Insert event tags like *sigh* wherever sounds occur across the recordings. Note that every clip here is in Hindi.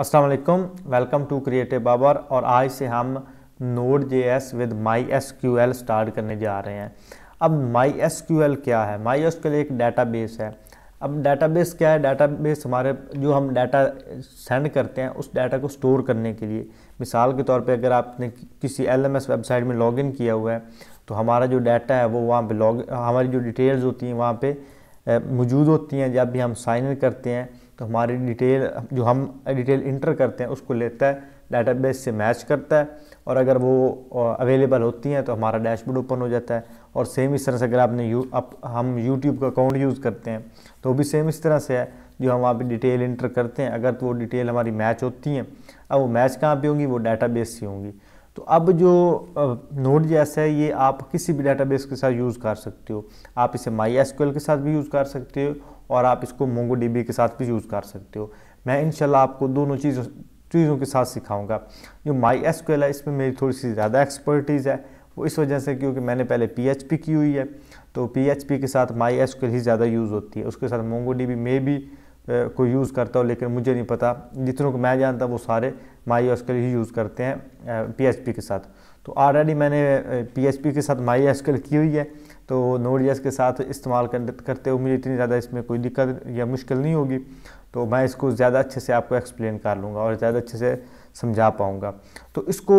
अस्सलाम वेलकम टू क्रिएटिव बाबर और आज से हम node J S with my S Q L start करने जा रहे हैं अब माई एस क्यू एल क्या है माई एस क्यू एल एक डाटा बेस है अब डाटा बेस क्या है डाटा बेस हमारे जो हम डाटा सेंड करते हैं उस डाटा को स्टोर करने के लिए मिसाल के तौर पे अगर आपने किसी एल एम एस वेबसाइट में लॉगिन किया हुआ है तो हमारा जो डाटा है वो वहाँ पे लॉग हमारी जो डिटेल्स होती हैं वहाँ पे मौजूद होती हैं जब भी हम साइन इन करते हैं तो हमारी डिटेल जो हम डिटेल इंटर करते हैं उसको लेता है डाटाबेस से मैच करता है और अगर वो अवेलेबल होती हैं तो हमारा डैशबोर्ड ओपन हो जाता है और सेम इस तरह से अगर आपने यू अप, हम यूट्यूब का अकाउंट यूज़ करते हैं तो वो भी सेम इस तरह से है जो हम वहाँ पर डिटेल इंटर करते हैं अगर तो वो डिटेल हमारी मैच होती हैं अब वो मैच कहाँ पर होंगी वो डाटाबेस से होंगी तो अब जो नोट जैसा है ये आप किसी भी डाटाबेस के साथ यूज़ कर सकते हो आप इसे माई एस के साथ भी यूज़ कर सकते हो और आप इसको मोंगो के साथ भी यूज़ कर सकते हो मैं इनशाला आपको दोनों चीज़ों चीज़ों के साथ सिखाऊंगा जो माई एस है इसमें मेरी थोड़ी सी ज़्यादा एक्सपर्टीज़ है वो इस वजह से क्योंकि मैंने पहले पी की हुई है तो पी के साथ माई एस ही ज़्यादा यूज़ होती है उसके साथ मोंगो मैं भी को यूज़ करता हूँ लेकिन मुझे नहीं पता जितनों को मैं जानता वो सारे माई एस ही यूज़ करते हैं पी के साथ तो ऑलरेडी मैंने पी के साथ माई एस की हुई है तो नोड जैस के साथ इस्तेमाल करते हुए मुझे इतनी ज़्यादा इसमें कोई दिक्कत या मुश्किल नहीं होगी तो मैं इसको ज़्यादा अच्छे से आपको एक्सप्लेन कर लूँगा और ज़्यादा अच्छे से समझा पाऊँगा तो इसको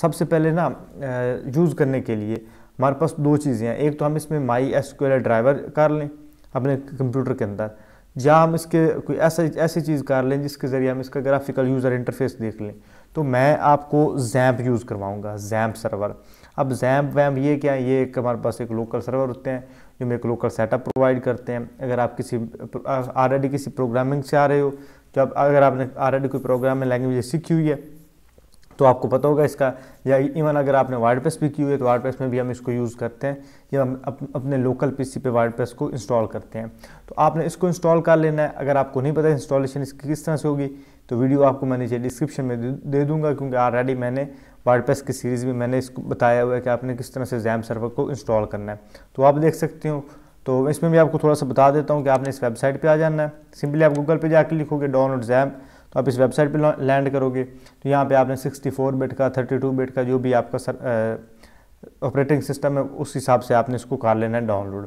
सबसे पहले ना यूज़ करने के लिए हमारे पास दो चीज़ें हैं एक तो हम इसमें माई एस ड्राइवर कर लें अपने कंप्यूटर के अंदर या हम इसके कोई ऐसा ऐसी चीज़ कर लें जिसके ज़रिए हम इसका ग्राफिकल यूज़र इंटरफेस देख लें तो मैं आपको जैम्प यूज़ करवाऊँगा जैम्प सर्वर अब जैम्प वैम्प ये क्या है ये एक हमारे पास एक लोकल सर्वर होते हैं जो हमें एक लोकल सेटअप प्रोवाइड करते हैं अगर आप किसी ऑलरेडी किसी प्रोग्रामिंग से आ रहे हो तो आप अगर आपने ऑलरेडी कोई में लैंग्वेज सीखी हुई है तो आपको पता होगा इसका या इवन अगर आपने वार्डप्रेस भी की हुई है तो वार्डप्रेस में भी हम इसको यूज़ करते हैं या हम अप, अपने लोकल पीसी पे वार्डप्रेस को इंस्टॉल करते हैं तो आपने इसको इंस्टॉल कर लेना है अगर आपको नहीं पता इंस्टॉलेशन इसकी किस तरह से होगी तो वीडियो आपको मैं नीचे डिस्क्रिप्शन में दे दूंगा क्योंकि ऑलरेडी मैंने वर्डप्रेस की सीरीज़ भी मैंने इसको बताया हुआ है कि आपने किस तरह से जैम सर्वर को इंस्टॉल करना है तो आप देख सकते हो तो इसमें भी आपको थोड़ा सा बता देता हूँ कि आपने इस वेबसाइट पे आ जाना है सिंपली आप गूगल पे जाकर लिखोगे डाउनलोड जैम तो आप इस वेबसाइट पे लैंड करोगे तो यहाँ पे आपने 64 बिट का 32 बिट का जो भी आपका ऑपरेटिंग सिस्टम है उस हिसाब से आपने इसको कर लेना है डाउनलोड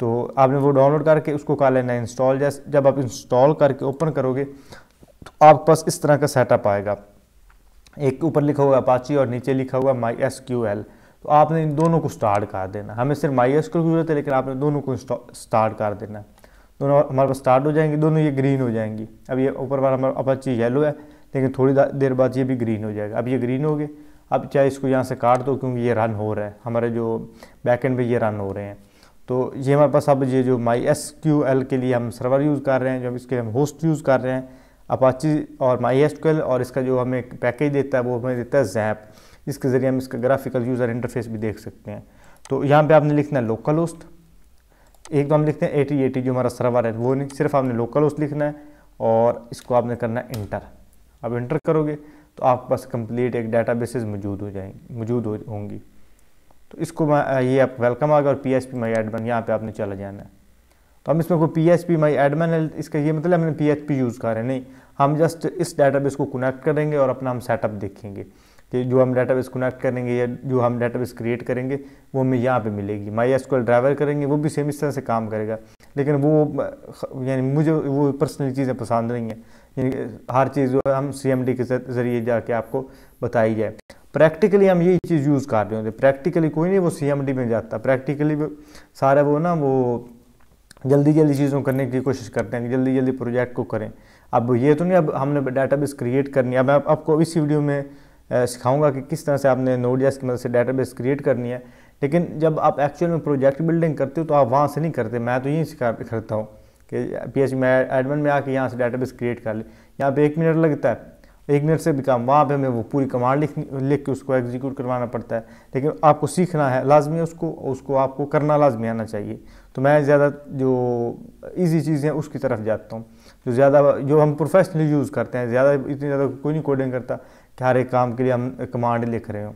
तो आपने वो डाउनलोड करके उसको कर लेना है इंस्टॉल जैसे जब आप इंस्टॉल करके ओपन करोगे तो आपके पास इस तरह का सेटअप आएगा एक ऊपर लिखा हुआ अपाची और नीचे लिखा हुआ माई एस क्यू एल तो आपने इन दोनों को स्टार्ट कर देना हमें सिर्फ माई एस की जरूरत है लेकिन आपने दोनों को स्टार्ट कर देना दोनों हमारे पास स्टार्ट हो जाएंगी दोनों ये ग्रीन हो जाएंगी अब ये ऊपर वाला हमारा अपाची येलो है लेकिन थोड़ी देर बाद ये भी ग्रीन हो जाएगा अब ये ग्रीन हो गए अब चाहे इसको यहाँ से काट दो क्योंकि ये रन हो रहा है हमारे जो बैक एंड पे ये रन हो रहे हैं तो ये हमारे पास अब ये जो माई एस क्यू एल के लिए हम सर्वर यूज़ कर रहे हैं जो इसके हम होस्ट यूज़ कर रहे हैं अपाची और माई एस और इसका जो हमें पैकेज देता है वो हमें देता है जैप जिसके ज़रिए हम इसका ग्राफिकल यूज़र इंटरफेस भी देख सकते हैं तो यहाँ पे आपने लिखना है लोकल होस्ट एक तो हम लिखते हैं एटी एटी e जो हमारा सर्वर है वो नहीं सिर्फ आपने लोकल होस्ट लिखना है और इसको आपने करना है इंटर अब इंटर करोगे तो आपके पास कंप्लीट एक डाटा मौजूद हो जाएंगे मौजूद हो होंगी तो इसको ये आप वेलकम आ गया और P S P my admin यहाँ पर आपने चला जाना है तो हम इसमें कोई P H P my admin इसका ये मतलब हमने पी एच पी यूज़ कर रहे हैं नहीं हम जस्ट इस डेटाबेस को कनेक्ट करेंगे और अपना हम सेटअप देखेंगे कि जो हम डाटाबेस कनेक्ट करेंगे या जो हम डाटाबेस क्रिएट करेंगे वो हमें यहाँ पे मिलेगी माई एस ड्राइवर करेंगे वो भी सेम इस तरह से काम करेगा लेकिन वो यानी मुझे वो पर्सनली चीज़ें पसंद नहीं हैं यानी हर चीज़ जो हम सी एम डी के ज़रिए जाके आपको बताई जाए प्रैक्टिकली हम यही चीज़ यूज़ कर रहे होते प्रैक्टिकली कोई नहीं वो सी एम डी में जाता प्रैक्टिकली सारा वो ना वो जल्दी जल्दी चीज़ों करने की कोशिश करते हैं जल्दी जल्दी प्रोजेक्ट को करें अब ये तो नहीं अब हमने बेस क्रिएट करनी है अब आप, आपको इस वीडियो में सिखाऊंगा कि किस तरह से आपने नोट जैस की मदद से बेस क्रिएट करनी है लेकिन जब आप एक्चुअल में प्रोजेक्ट बिल्डिंग करते हो तो आप वहाँ से नहीं करते मैं तो यहीं सिखा करता हूँ कि पी एच में एडमिन में आके यहाँ से डाटा क्रिएट कर ले यहाँ पर एक मिनट लगता है एक मिनट से भी काम वहाँ पे हमें वो पूरी कमांड लिख लिख के उसको एग्जीक्यूट करवाना पड़ता है लेकिन आपको सीखना है लाजमी है उसको उसको आपको करना लाजमी आना चाहिए तो मैं ज़्यादा जो ईजी चीज़ें हैं उसकी तरफ जाता हूँ जो ज़्यादा जो हम प्रोफेशनली यूज़ करते हैं ज़्यादा इतनी ज़्यादा कोई नहीं कोडिंग करता कि हर एक काम के लिए हम कमांड लिख रहे हो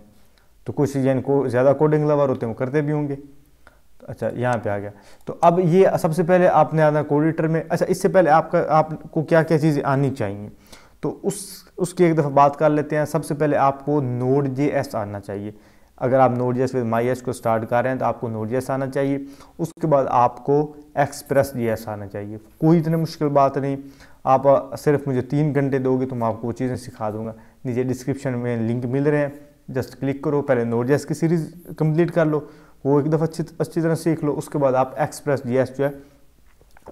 तो कुछ को ज़्यादा कोडिंग लवर होते हैं वो करते भी होंगे तो अच्छा यहाँ पे आ गया तो अब ये सबसे पहले आपने आना कोडिटर में अच्छा इससे पहले आपका आपको क्या क्या चीज़ें आनी चाहिए तो उस उसकी एक दफ़ा बात कर लेते हैं सबसे पहले आपको नोड जे एस आना चाहिए अगर आप node JS with my S को स्टार्ट कर रहे हैं तो आपको नोड जेस आना चाहिए उसके बाद आपको एक्सप्रेस जे एस आना चाहिए कोई इतनी मुश्किल बात नहीं आप सिर्फ मुझे तीन घंटे दोगे तो मैं आपको वो चीज़ें सिखा दूंगा नीचे डिस्क्रिप्शन में लिंक मिल रहे हैं जस्ट क्लिक करो पहले नोड जेस की सीरीज़ कंप्लीट कर लो वो एक दफ़ा अच्छी अच्छी तरह सीख लो उसके बाद आप एक्सप्रेस जी जो है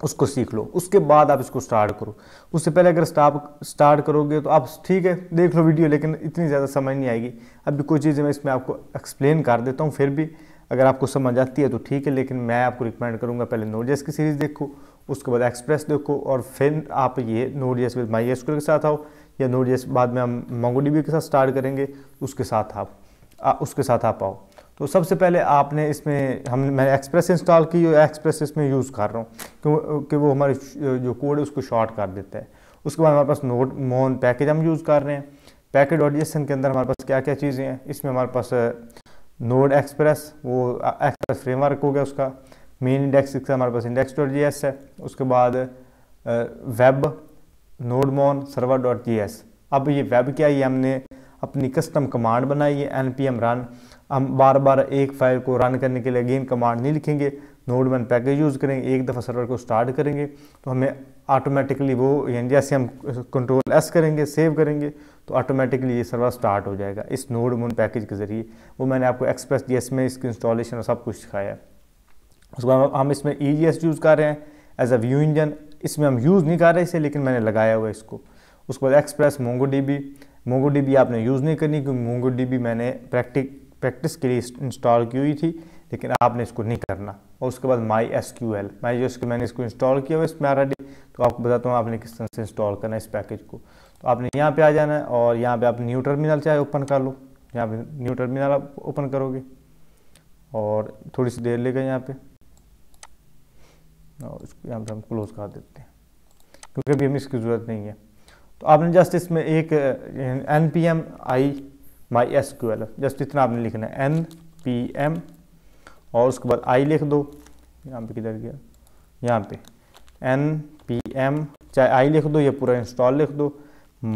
उसको सीख लो उसके बाद आप इसको स्टार्ट करो उससे पहले अगर स्टार्ट स्टार्ट करोगे तो आप ठीक है देख लो वीडियो लेकिन इतनी ज़्यादा समझ नहीं आएगी अभी कुछ चीज़ें मैं इसमें आपको एक्सप्लेन कर देता हूँ फिर भी अगर आपको समझ आती है तो ठीक है लेकिन मैं आपको रिकमेंड करूँगा पहले नोजेस की सीरीज़ देखो उसके बाद एक्सप्रेस देखो और फिर आप ये नोट जेस विद माई के साथ आओ या जेस बाद में हम मंगोडी के साथ स्टार्ट करेंगे उसके साथ आप उसके साथ आप आओ तो सबसे पहले आपने इसमें हम मैंने एक्सप्रेस इंस्टॉल की और एक्सप्रेस इसमें यूज़ कर रहा हूँ क्योंकि वो हमारे जो कोड है उसको शॉर्ट कर देता है उसके बाद हमारे पास नोट मोन पैकेज हम यूज़ कर रहे हैं पैकेज डॉट के अंदर हमारे पास क्या क्या चीज़ें हैं इसमें हमारे पास नोड एक्सप्रेस वो एक्सप्रेस फ्रेमवर्क हो गया उसका मेन इंडेक्स इसका हमारे पास इंडेक्स डॉट जी है उसके बाद web nodemon server dot G अब ये वेब क्या है हमने अपनी कस्टम कमांड बनाई है एन पी एम रन हम बार बार एक फाइल को रन करने के लिए अगेन कमांड नहीं लिखेंगे नोड वन पैकेज यूज़ करेंगे एक दफ़ा सर्वर को स्टार्ट करेंगे तो हमें ऑटोमेटिकली वो यानी जैसे हम कंट्रोल एस करेंगे सेव करेंगे तो ऑटोमेटिकली ये सर्वर स्टार्ट हो जाएगा इस नोड मोन पैकेज के ज़रिए वो मैंने आपको एक्सप्रेस जी में इसकी इंस्टॉलेशन और सब कुछ सिखाया है उसके बाद हम इसमें ई e यूज़ कर रहे हैं एज अ व्यू इंजन इसमें हम यूज़ नहीं कर रहे इसे लेकिन मैंने लगाया हुआ इसको उसके बाद express mongo D mongo D आपने यूज़ नहीं करनी क्योंकि मोंगो डी मैंने प्रैक्टिक प्रैक्टिस के लिए इंस्टॉल की हुई थी लेकिन आपने इसको नहीं करना और उसके बाद my S Q L my इसके मैंने इसको इंस्टॉल किया हुआ इसमें ऑलरेडी तो आपको बताता हूँ आपने किस तरह से इंस्टॉल करना है इस पैकेज को तो आपने यहाँ पे आ जाना है और यहाँ पे आप न्यू टर्मिनल चाहे ओपन कर लो यहाँ पे न्यू टर्मिनल आप ओपन करोगे और थोड़ी सी देर लेगा यहाँ पे और इसको यहाँ पर हम क्लोज कर देते हैं क्योंकि अभी हमें इसकी ज़रूरत नहीं है तो आपने जस्ट इसमें एक N P M I my S Q L just इतना आपने लिखना है एन पी एम और उसके बाद आई लिख दो यहाँ पे किधर गया यहाँ पे एन पी एम चाहे आई लिख दो या पूरा इंस्टॉल लिख दो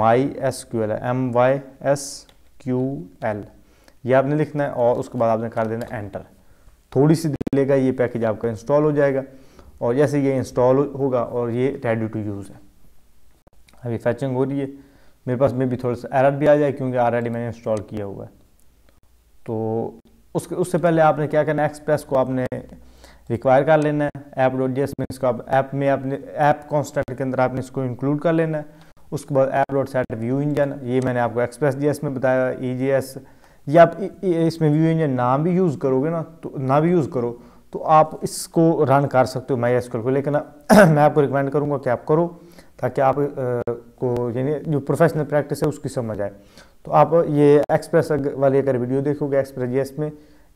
my S Q L M Y S Q L ये आपने लिखना है और उसके बाद आपने कर देना एंटर थोड़ी सी देर लेगा ये पैकेज आपका इंस्टॉल हो जाएगा और जैसे ये इंस्टॉल होगा और ये रेडी टू यूज़ है अभी फैचिंग हो रही है मेरे पास में भी थोड़ा सा एरर भी आ जाए क्योंकि ऑलरेडी मैंने इंस्टॉल किया हुआ है तो उसके उससे पहले आपने क्या करना है एक्सप्रेस को आपने रिक्वायर कर लेना है ऐप डॉट जी में इसको आप ऐप में अपने ऐप कॉन्स्टेंट के अंदर आपने इसको इंक्लूड कर लेना है उसके बाद app dot set view engine ये मैंने आपको एक्सप्रेस जी में बताया ई जी एस ये आप इसमें व्यू इंजन नाम भी यूज़ करोगे ना तो ना भी यूज़ करो तो आप इसको रन कर सकते हो माई एस को लेकिन मैं आपको रिकमेंड करूँगा कि आप करो ताकि आप को यानी जो प्रोफेशनल प्रैक्टिस है उसकी समझ आए तो आप ये एक्सप्रेस वाली अगर वीडियो देखोगे एक्सप्रेस जीएस में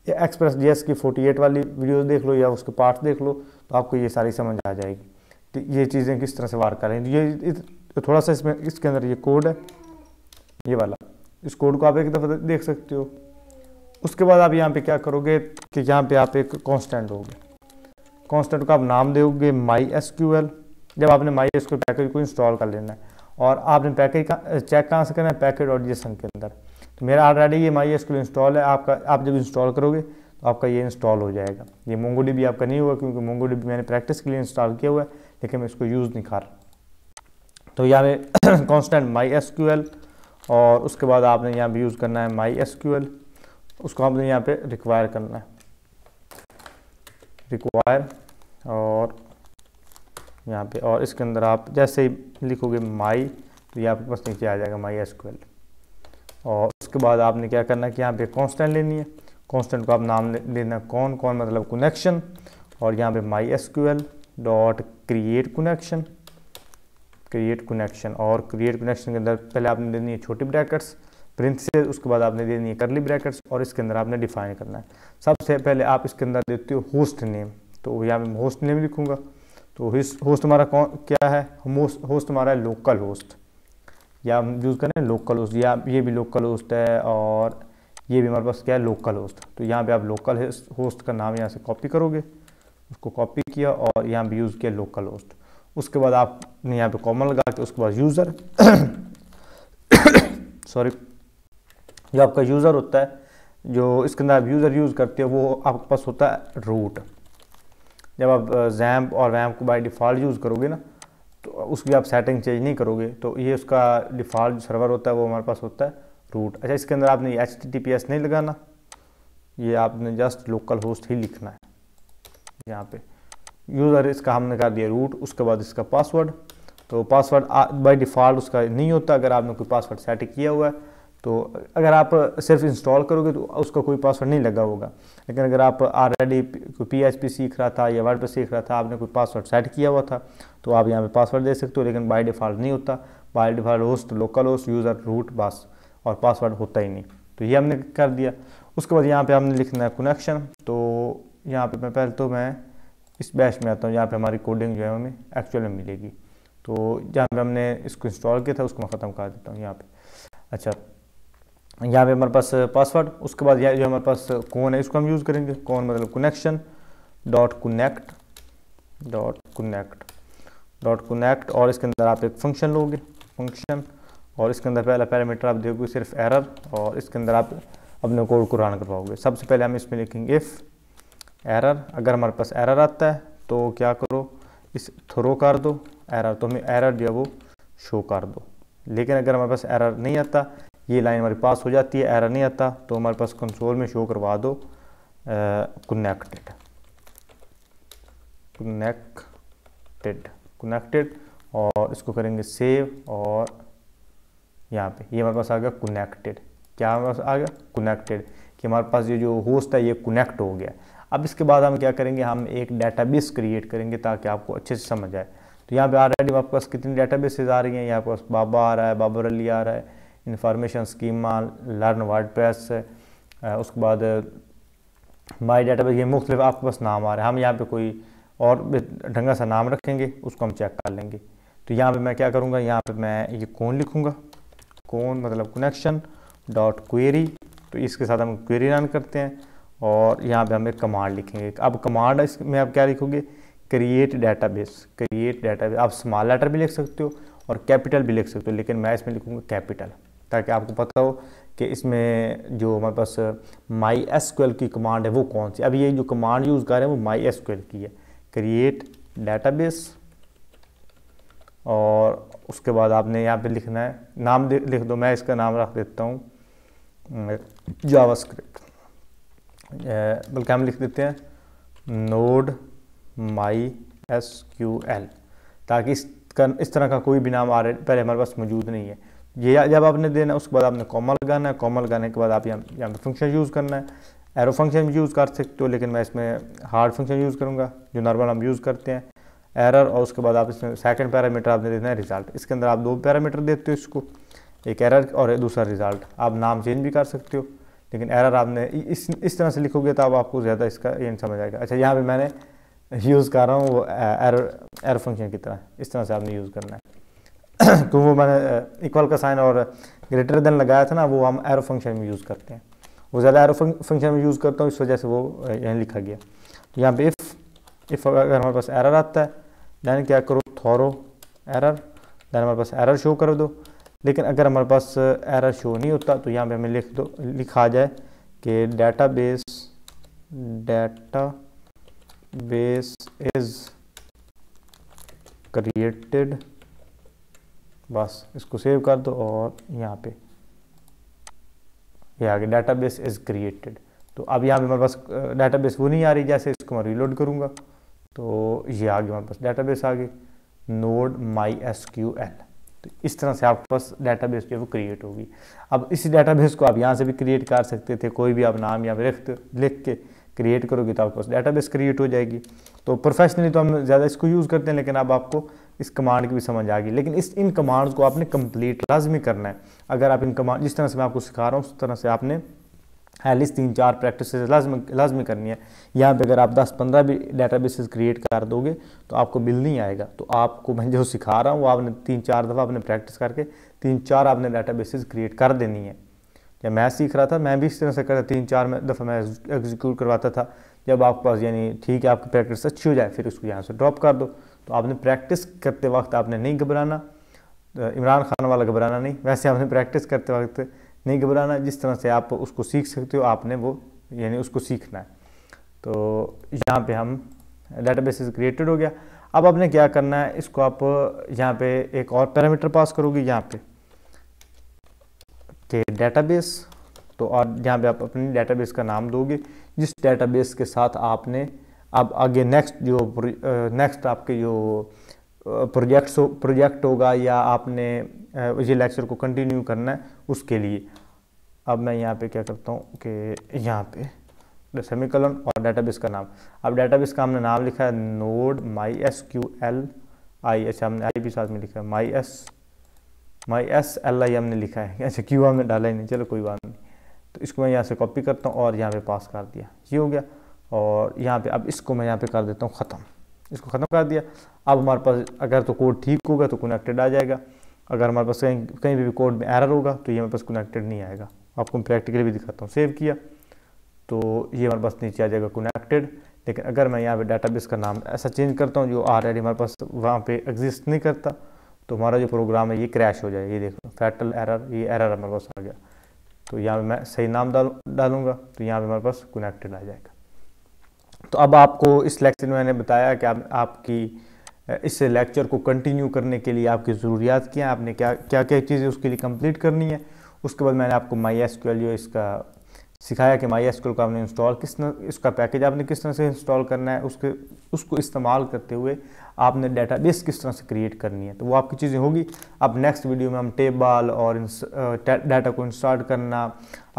या एक्सप्रेस जीएस की 48 वाली वीडियो देख लो या उसके पार्ट देख लो तो आपको ये सारी समझ आ जाएगी तो ये चीज़ें किस तरह से वार करें ये तो थोड़ा सा इसमें इसके अंदर ये कोड है ये वाला इस कोड को आप एक दफ़ा देख सकते हो उसके बाद आप यहाँ पे क्या करोगे कि यहाँ पे आप एक कांस्टेंट होगे कांस्टेंट को आप नाम दोगे माई एस क्यू एल जब आपने माई एसक्यूएल पैकेज को इंस्टॉल कर लेना है और आपने पैकेज का चेक कहाँ से करना है पैकेट और जी के अंदर तो मेरा ऑलरेडी ये माई एसक्यूएल इंस्टॉल है आपका आप जब इंस्टॉल करोगे तो आपका ये इंस्टॉल हो जाएगा ये मोंगो डी आपका नहीं हुआ क्योंकि मोंगो डी मैंने प्रैक्टिस के लिए इंस्टॉल किया हुआ है लेकिन मैं इसको यूज़ नहीं कर रहा तो यहाँ पे कॉन्स्टेंट माई एस और उसके बाद आपने यहाँ पर यूज़ करना है माई एस उसको आपने यहाँ पर रिक्वायर करना है रिक्वायर और यहाँ पे और इसके अंदर आप जैसे ही लिखोगे माई तो ये आपके पास नीचे आ जाएगा माई एस और उसके बाद आपने क्या करना कि यहाँ पे कांस्टेंट लेनी है कांस्टेंट को आप नाम लेना कौन कौन मतलब कनेक्शन और यहाँ पे my S dot create connection create connection और क्रिएट कनेक्शन के अंदर पहले आपने देनी है छोटी ब्रैकेट्स प्रिंट से उसके बाद आपने देनी है करली ब्रैकेट्स और इसके अंदर आपने डिफाइन करना है सबसे पहले आप इसके अंदर देते हो होस्ट नेम तो यहाँ पे होस्ट नेम लिखूँगा तो होस्ट हमारा कौन क्या है होस्ट हमारा है लोकल होस्ट या हम यूज़ करें लोकल होस्ट या ये भी लोकल होस्ट है और ये भी हमारे पास क्या है लोकल होस्ट तो यहाँ पे आप लोकल होस्ट का नाम यहाँ से कॉपी करोगे उसको कॉपी किया और यहाँ पर यूज़ किया लोकल होस्ट उसके बाद आपने यहाँ पे कॉमन लगा के उसके बाद यूज़र सॉरी *coughs* जो आपका यूज़र होता है जो इसके अंदर आप यूज़र यूज़ करते हो वो आपके पास होता है रूट जब आप जैम्प और वैम्प को बाई डिफ़ॉल्ट यूज़ करोगे ना तो उसकी आप सेटिंग चेंज नहीं करोगे तो ये उसका डिफ़ॉल्ट सर्वर होता है वो हमारे पास होता है रूट अच्छा इसके अंदर आपने एच नहीं लगाना ये आपने जस्ट लोकल होस्ट ही लिखना है यहाँ पे यूज़र इसका हमने कर दिया रूट उसके बाद इसका पासवर्ड तो पासवर्ड बाय डिफ़ॉल्ट उसका नहीं होता अगर आपने कोई पासवर्ड सेट किया हुआ है तो अगर आप सिर्फ इंस्टॉल करोगे तो उसका कोई पासवर्ड नहीं लगा होगा लेकिन अगर आप ऑलरेडी कोई पी सीख रहा था या वर्ड पर सीख रहा था आपने कोई पासवर्ड सेट किया हुआ था तो आप यहाँ पे पासवर्ड दे सकते हो लेकिन बाय डिफ़ॉल्ट नहीं होता by default host local host user root बस और पासवर्ड होता ही नहीं तो ये हमने कर दिया उसके बाद यहाँ पर हमने लिखना है कनेक्शन तो यहाँ पर मैं पहले तो मैं इस बैच में आता हूँ यहाँ पर हमारी कोडिंग जो है हमें एक्चुअल में मिलेगी तो जहाँ पर हमने इसको इंस्टॉल किया था उसको मैं ख़त्म कर देता हूँ यहाँ पे अच्छा यहाँ पे हमारे पास पासवर्ड uh, उसके बाद यहाँ जो हमारे पास कौन uh, है इसको हम यूज़ करेंगे कौन मतलब connection dot connect dot connect dot connect और इसके अंदर आप एक फंक्शन लोगे फंक्शन और इसके अंदर पहला पैरामीटर आप देखोगे सिर्फ एरर और इसके अंदर आप अपने कोड को रन करवाओगे सबसे पहले हम इसमें लिखेंगे इफ़ एरर अगर हमारे पास एरर आता है तो क्या करो इस थ्रो कर दो एरर तो हमें एरर जो है वो शो कर दो लेकिन अगर हमारे पास एरर नहीं आता ये लाइन हमारे पास हो जाती है एरर नहीं आता तो हमारे पास कंसोल में शो करवा दो कनेक्टेड कनेक्टेड कनेक्टेड और इसको करेंगे सेव और यहाँ पे ये हमारे पास आ गया कनेक्टेड क्या हमारे पास आ गया कनेक्टेड कि हमारे पास ये जो होस्ट है ये कनेक्ट हो गया अब इसके बाद हम क्या करेंगे हम एक डेटाबेस क्रिएट करेंगे ताकि आपको अच्छे से समझ आए तो यहाँ पे ऑलरेडी आपके पास कितनी डेटाबेसेस आ रही हैं यहाँ पास बाबा आ रहा है बाबर अली आ रहा है information schema learn wordpress उसके बाद माई डाटा बेस ये मुख्तलिफ आपके पास नाम आ रहे हैं हम यहाँ पे कोई और ढंगा सा नाम रखेंगे उसको हम चेक कर लेंगे तो यहाँ पे मैं क्या करूँगा यहाँ पे मैं ये कौन लिखूँगा कौन मतलब कनेक्शन डॉट क्वेरी तो इसके साथ हम क्वेरी रन करते हैं और यहाँ पे हम एक कमांड लिखेंगे अब कमांड इसमें आप क्या लिखोगे क्रिएट डेटाबेस क्रिएट डेटाबेस आप स्मॉल लेटर भी लिख सकते हो और कैपिटल भी लिख सकते हो लेकिन मैं इसमें लिखूँगा कैपिटल ताकि आपको पता हो कि इसमें जो हमारे पास माई एस की कमांड है वो कौन सी अब ये जो कमांड यूज़ कर रहे हैं वो माई एस की है क्रिएट बेस और उसके बाद आपने यहाँ पे लिखना है नाम लिख दो मैं इसका नाम रख देता हूँ जावा स्क्रिप्ट बल्कि हम लिख देते हैं node my S Q L ताकि इस तरह का कोई भी नाम आ रहा पहले हमारे पास मौजूद नहीं है ये जब आपने देना है उसके बाद आपने कॉमा लगाना है कॉमा लगाने के बाद आप यहाँ यहाँ पर फंक्शन यूज़ करना है एरो फंक्शन यूज़ कर सकते हो लेकिन मैं इसमें हार्ड फंक्शन यूज़ करूँगा जो नॉर्मल हम यूज़ करते हैं एरर और उसके बाद आप इसमें सेकंड पैरामीटर आपने देना है रिजल्ट इसके अंदर आप दो पैरामीटर देते हो इसको एक एरर और दूसरा रिजल्ट आप नाम चेंज भी कर सकते हो लेकिन एरर आपने इस इस तरह से लिखोगे तो आपको ज़्यादा इसका एंड समझ आएगा अच्छा यहाँ पर मैंने यूज़ कर रहा हूँ वो एरर एरर फंक्शन की तरह इस तरह से आपने यूज़ करना है *clears throat* तो वो मैंने इक्वल का साइन और ग्रेटर देन लगाया था ना वो हम एरो फंक्शन में यूज़ करते हैं वो ज़्यादा एरो फंक्शन में यूज़ करता हूँ इस वजह से वो यहाँ लिखा गया तो यहाँ पे इफ़ इफ़ अगर हमारे पास एरर आता है दैन क्या करो थोरो एरर देन हमारे पास एरर शो कर दो लेकिन अगर हमारे पास एरर शो नहीं होता तो यहाँ पे हमें लिख दो लिखा जाए कि database database is created बस इसको सेव कर दो और यहाँ पे ये आ गया डाटा बेस इज़ क्रिएटेड तो अब यहाँ पे हमारे पास डाटा बेस वो नहीं आ रही जैसे इसको मैं रीलोड करूँगा तो ये आ गया हमारे पास डाटा बेस आ गई node my S Q L तो इस तरह से आपके पास डाटा बेस जो है वो क्रिएट होगी अब इसी डाटा बेस को आप यहाँ से भी क्रिएट कर सकते थे कोई भी आप नाम या रिफ्त लिख के क्रिएट करोगे तो आपके पास डाटा बेस क्रिएट हो जाएगी तो प्रोफेशनली तो हम ज़्यादा इसको यूज़ करते हैं लेकिन अब आपको इस कमांड की भी समझ आ गई लेकिन इस इन कमांड्स को आपने कंप्लीट लाजमी करना है अगर आप इन कमांड जिस तरह से मैं आपको सिखा रहा हूँ उस तरह से आपने एटलीस्ट तीन चार प्रैक्टिस लाजमी लाजमी करनी है यहाँ पे अगर आप 10-15 भी डाटा बेसिस क्रिएट कर दोगे तो आपको बिल नहीं आएगा तो आपको मैं जो सिखा रहा हूँ वो आपने तीन चार दफ़ा आपने प्रैक्टिस करके तीन चार आपने डाटा बेसिस क्रिएट कर देनी है या मैं सीख रहा था मैं भी इस तरह से करता तीन चार दफ़ा मैं एग्जीक्यूट करवाता था जब आपके पास यानी ठीक है आपकी प्रैक्टिस अच्छी हो जाए फिर उसको यहाँ से ड्रॉप कर दो तो आपने प्रैक्टिस करते वक्त आपने नहीं घबराना इमरान खान वाला घबराना नहीं वैसे आपने प्रैक्टिस करते वक्त नहीं घबराना जिस तरह से आप उसको सीख सकते हो आपने वो यानी उसको सीखना है तो यहाँ पे हम डाटा बेस क्रिएटेड हो गया अब आपने क्या करना है इसको आप यहाँ पे एक और पैरामीटर पास करोगे यहाँ पे कि बेस तो और जहाँ पे आप अपने डेटाबेस का नाम दोगे जिस डेटाबेस के साथ आपने अब आगे नेक्स्ट जो नेक्स्ट आपके जो प्रोजेक्ट प्रोजेक्ट होगा या आपने ये लेक्चर को कंटिन्यू करना है उसके लिए अब मैं यहाँ पे क्या करता हूँ कि यहाँ पे सेमिकलन और डेटाबेस का नाम अब डेटाबेस का हमने नाम लिखा है node my S Q L I अच्छा हमने आई भी साथ में लिखा है my S my S L I हमने लिखा है *laughs* अच्छा क्यू हमने डाला ही नहीं चलो कोई बात नहीं तो इसको मैं यहाँ से कॉपी करता हूँ और यहाँ पे पास कर दिया ये हो गया और यहाँ पे अब इसको मैं यहाँ पे कर देता हूँ ख़त्म इसको ख़त्म कर दिया अब हमारे पास अगर तो कोड ठीक होगा तो कनेक्टेड आ जाएगा अगर हमारे पास कहीं कहीं भी कोड में एरर होगा तो ये हमारे पास कनेक्टेड नहीं आएगा आपको मैं प्रैक्टिकली भी दिखाता हूँ सेव किया तो ये हमारे पास नीचे आ जाएगा कनेक्टेड लेकिन अगर मैं यहाँ डाटा बेस का नाम ऐसा चेंज करता हूँ जो ऑलरेडी हमारे पास वहाँ पर एग्जिस्ट नहीं करता तो हमारा जो प्रोग्राम है ये क्रैश हो जाएगा ये देखो फैटल एरर ये एरर हमारे पास आ गया तो यहाँ पे मैं सही नाम डाल डालूंगा तो यहाँ पे हमारे पास कनेक्टेड आ जाएगा तो अब आपको इस लेक्चर में मैंने बताया कि आप आपकी इस लेक्चर को कंटिन्यू करने के लिए आपकी ज़रूरियात क्या आपने क्या क्या क्या चीज़ें उसके लिए कंप्लीट करनी है उसके बाद मैंने आपको माई एस इसका सिखाया कि माई एसक्यूएल को आपने इंस्टॉल किस तरह इसका पैकेज आपने किस तरह से इंस्टॉल करना है उसके उसको इस्तेमाल करते हुए आपने डाटा बेस किस तरह से क्रिएट करनी है तो वो आपकी चीज़ें होगी अब नेक्स्ट वीडियो में हम टेबल और डाटा को इंस्टॉल करना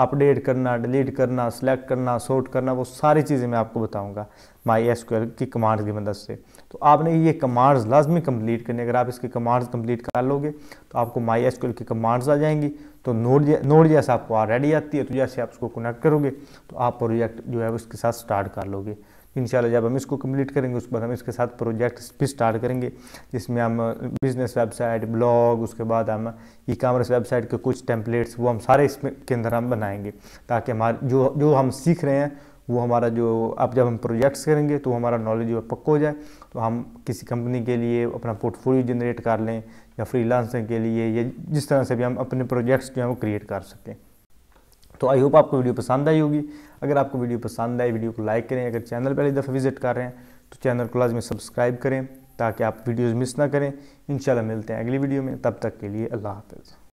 अपडेट करना डिलीट करना सेलेक्ट करना सॉर्ट करना वो सारी चीज़ें मैं आपको बताऊँगा माई एस की कमांड्स की मदद से तो आपने ये कमांड्स लाजमी कम्प्लीट करनी अगर आप इसकी कमांड्स कंप्लीट कर लोगे तो आपको माई एस की कमांड्स आ जाएंगी तो नोड नोड जैसा आपको ऑलरेडी आती है तो जैसे आप उसको कनेक्ट करोगे तो आप प्रोजेक्ट जो है उसके साथ स्टार्ट कर लोगे इंशाल्लाह जब हम इसको कंप्लीट करेंगे उसके बाद हम इसके साथ प्रोजेक्ट्स भी स्टार्ट करेंगे जिसमें हम बिज़नेस वेबसाइट ब्लॉग उसके बाद हम ई कॉमर्स वेबसाइट के कुछ टेम्पलेट्स वो हम सारे इसमें के अंदर हम बनाएंगे ताकि हमारे जो जो हम सीख रहे हैं वो हमारा जो अब जब हम प्रोजेक्ट्स करेंगे तो हमारा नॉलेज जो पक्का हो जाए तो हम किसी कंपनी के लिए अपना पोर्टफोलियो जनरेट कर लें या फ्रीलांसिंग के लिए या जिस तरह से भी हम अपने प्रोजेक्ट्स जो हैं वो क्रिएट कर सकें तो आई होप आपको वीडियो पसंद आई होगी अगर आपको वीडियो पसंद आए वीडियो को लाइक करें अगर चैनल पहली दफ़ा विजिट कर रहे हैं तो चैनल को लाजमी सब्सक्राइब करें ताकि आप वीडियोज़ मिस ना करें इन मिलते हैं अगली वीडियो में तब तक के लिए अल्लाह हाफिज़